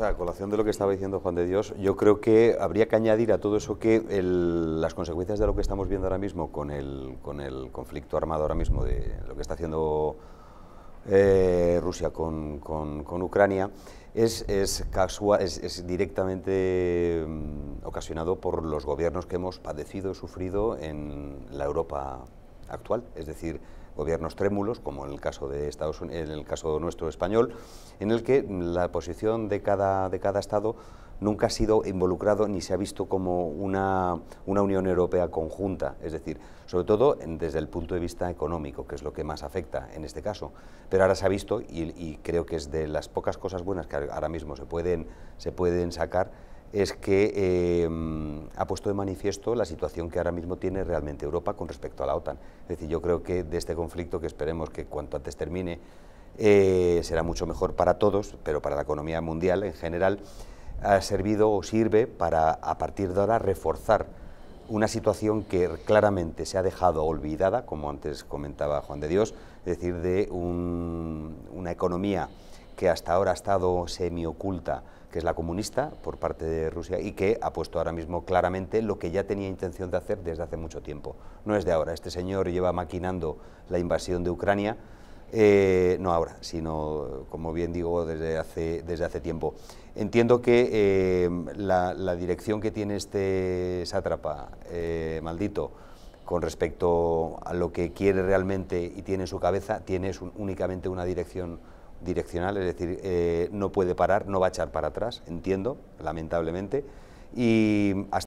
A colación de lo que estaba diciendo Juan de Dios, yo creo que habría que añadir a todo eso que las consecuencias de lo que estamos viendo ahora mismo con el, con el conflicto armado ahora mismo, de lo que está haciendo eh, Rusia con, Ucrania, es, es, es, directamente mm, ocasionado por los gobiernos que hemos padecido y sufrido en la Europa actual, es decir, gobiernos trémulos, como en el caso de Estados Unidos, en el caso nuestro español, en el que la posición de cada, de cada Estado nunca ha sido involucrado ni se ha visto como una, Unión Europea conjunta, es decir, sobre todo desde el punto de vista económico, que es lo que más afecta en este caso. Pero ahora se ha visto, y, creo que es de las pocas cosas buenas que ahora mismo se pueden, se pueden sacar, es que em, ha puesto de manifiesto la situación que ahora mismo tiene realmente Europa con respecto a la OTAN. Es decir, yo creo que de este conflicto, que esperemos que cuanto antes termine, eh, será mucho mejor para todos, pero para la economía mundial en general, ha servido o sirve para, a partir de ahora, reforzar una situación que claramente se ha dejado olvidada, como antes comentaba Juan de Dios, es decir, de una economía que hasta ahora ha estado semioculta, que es la comunista por parte de Rusia y que ha puesto ahora mismo claramente lo que ya tenía intención de hacer desde hace mucho tiempo. No es de ahora, este señor lleva maquinando la invasión de Ucrania, eh, no ahora, sino, como bien digo, desde hace, desde hace tiempo. Entiendo que eh, la, dirección que tiene este sátrapa eh, maldito, con respecto a lo que quiere realmente y tiene en su cabeza, tiene únicamente una dirección direccional, es decir, eh, no puede parar, no va a echar para atrás, entiendo, lamentablemente. Y